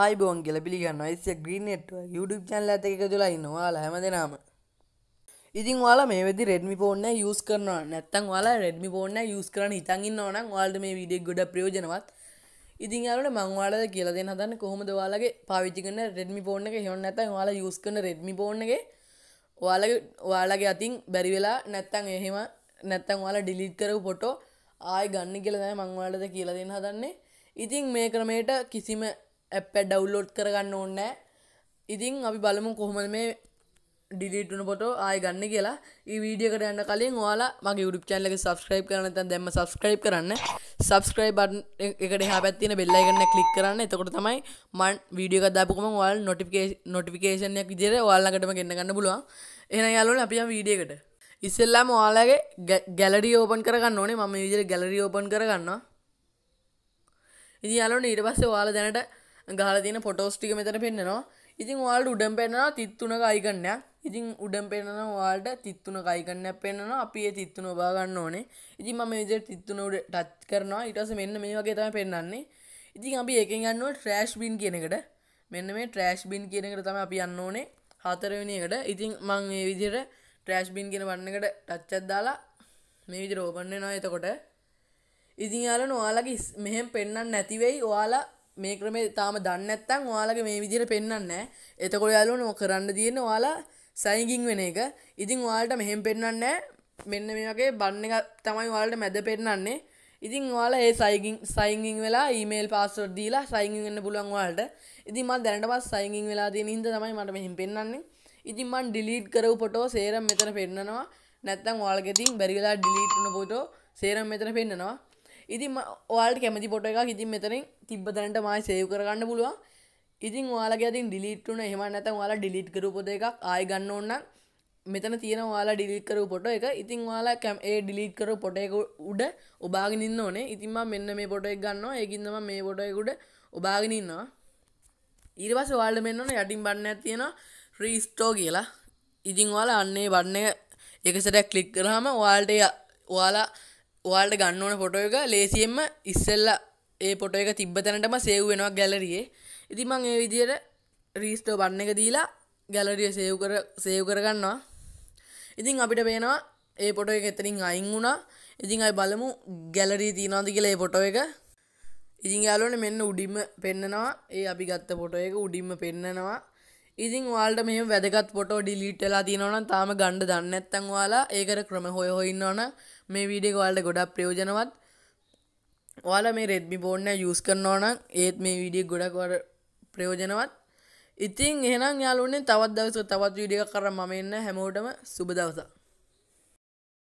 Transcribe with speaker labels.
Speaker 1: ආයිබෝන් කියල පිළිගන්න යිස්ය ග්‍රීනෙට්ව YouTube චැන්ල ඇත එක තුලා ඉන්නවා හැම දෙනාම ඉතින් වාලා මේ වෙදි රෙඩ්මි ෆෝන්න යස් කරනවා නැත්තන් වාලා රෙඩ්මි ෆෝන්න යස් කරන ඉතන්ගන්න ඕනම් වාල්ට මේ විඩෙක් ගොඩ ප්‍රයෝජනවත් ඉතින් අලට මංවාලද කියලා දෙන්න හදන්න කොහොමද වාලගේ පාවිච්චි කරන රෙඩ්මි ෆෝන්න එක හෙවන්න නැතන් වාලා යස් කරන රෙඩ්මි ෆෝන්නගේ වාලගේ වාලගේ අතින් බැරි වෙලා නැත්තන් එහෙම නැත්තන් වාලා ඩිලිට් කරව ෆොටෝ ආය ගන්න කියලා මංවාලද කියලා දෙන්න හදන්නේ ඉතින් මේ ක්‍රමයට කිසිම ඇප්ප ඩව්ලෝඩ් කරගන්න ඕන්නෑ ඉතින් අපි බලමු කොහොමද මේ ඩිලීටුන පොට ආය ගන්න කියලා ඒ වීඩියකට යන්න කලින් ඔයාලා මගේ යුඩුප් චැනල එක සබස්ක්‍රයිබ් කරන තැන් දැම්ම සබස්ක්‍රයිබ් කරන්න සබස්ක්‍රයිබ් එකට හා පැත්තින බෙල්ලා ගන්න කලික් කරන්න එතකොට තමයි මන් වීඩියක දාපුකම ඔයාල් නොටිකේ නොටිකේෂනයක් විදිර ඔයාලකටම ගන්න ගන්න පුළුවන් එන යාලුවන අපි වීඩියකට ඉස්සෙල්ලාම ඔයාලගේ ගැලරිය ඕපන් කරගන්න ඕනේ මම විදිර ගැලරිය ඕපන් කරගන්නවා ඉදි යාලුවන ඊට පස්සේ ඔයාලා දැනට ගහල තින පොටෝස්ටික මෙතර පෙන්න්නවා ඉතින් වාල්ට උඩම් පෙන්න්නවා තිත්තුන කයිකන්න ඉතින් උඩම් පෙන්න්න වාල්ට තිත්තුන කයිකන්න පෙන්න්නවා අපේ තිත්තුන බාගන්න ඕනේ ඉතින් මම විජ තිත්තුන උඩ ටච් කරනවා ඉටස මෙන්න මේ වගේ තම පෙන්න්නන්නේ ඉතින් අපි එක ගන්නවා ට්‍රෑශ් බින් කියනකට මෙන්න මේ ට්‍රෑශ් බින් කියනකට තම අපි යන්න ඕනේ හතරවෙනිකට ඉතින් මං ඒ විදිර ට්‍රෑශ් බින් කියෙන වන්නකට ටච්චත්දාලා මේ විදිර ඕපන්නේ නො එතකොට ඉතින් යාල නොයාලගේ මෙහෙම පෙන්න්න නැතිවෙයි ඔයාලා මේ ක්‍රමේ තාම දන්නත්තන් වාලගේ මේ විදිර පෙන්න්න එතකොට යාලුව නො කරන්න තියෙන වාලා සයිගින් වෙන එක ඉතිං වාලට මෙහෙම පෙන්න්න මෙන්න මේ වගේ බන්න එක තමයි වාලට මැද පෙන්න්නන්නේ ඉතිං වාලා ඒ සයිගින් සයිංගින් වෙලා ඊමේල් පාස්සොට් දීලා සයිංගින් වෙන්න පුළුවන් වාලට ඉතින් මම දැනට පස්ස සයිංගින් වෙලා තියෙන හින්දා තමයි මට මෙහෙම පෙන්වන්නේ ඉතින් මම ඩිලීට් කරව ෆොටෝ සේරම මෙතන පෙන්නනවා නැත්නම් වාලගෙදී බැරි වෙලා ඩිලීට් වුණ ෆොටෝ සේරම මෙතන පෙන්නනවා ඉතින් ඔයාල් කැමති පොට එක ඉතින් මෙතරින් තිබ්බතනට මයි සේව් කරගන්න පුළුවන් ඉතින් වාලගේ ඇතින් ඩිලිට්ටුන එහම නැත වාලා ඩිලිට් කරපොත එකක් ආය ගන්න ඕන්න මෙතන තියෙන වාලා ඩිලිට් කරු පොට එක ඉතින් වාලා කැම් ඒ ඩිලිට් කරු පොට එක උඩ ඔබාගෙන ඉන්න ඕනේ ඉතින්ම මෙන්න මේ පොට එක ගන්නවා ඒකින්දම මේ පොට එකුඩ ඔබාගෙන ඉන්නවා ඊරවස් වාල්ඩ මෙන්න ඕන යටින් බන්නයක් තියෙන රීස්ටෝ කියලා ඉතින් වාලා අන්නේ බන්න එක එකසට ක්ලික් කරහම වාල්ට වාලා ඔයාලට ගන්න ඕන ෆොටෝ එක ලේසියෙන්ම ඉස්සෙල්ලා ඒ පොට එක තිබ්බ තැනටම සේව් වෙනවා ගැලරියේ ඉතිමං ඒ විදියට රීස්ටෝ බන්න එක දීලා ගැලරිය සේව් කර සේව් කරගන්නවා ඉතින් අපිට පේනවා ඒ පොට එක එතනින් අයින් වුණා ඉතින් අයි බලමු ගැලරී තියනවාද කියලා ඒ පොටෝ එක ඉතින් යාලෝන මෙන්න උඩින්ම පෙන්නනවා ඒ අපි ගත්ත පොටෝ එක උඩින්ම පෙන්නනවා ඉතින් වාල්ට මෙහම වැදගත් පොටෝ ඩිලීට් වෙලා තියෙනවනම් තාම ගණ්ඩ දන්න ඇත්තන් වාලා ඒකට ක්‍රම හොය හොඉන්නවනම් මේ වීඩියක වාල්ට ගොඩක් ප්‍රයෝජනවත් ඔයාල මේ රෙද්මි පෝර්ණ යස් කරනවනම් ඒත් මේ විඩිය ගොඩක්වට ප්‍රයෝජනවත් ඉතින් එහෙනම් යාලුනේ තවත් දවස තවත් විඩිය කර මන්න හැමෝටම සුබ දවසා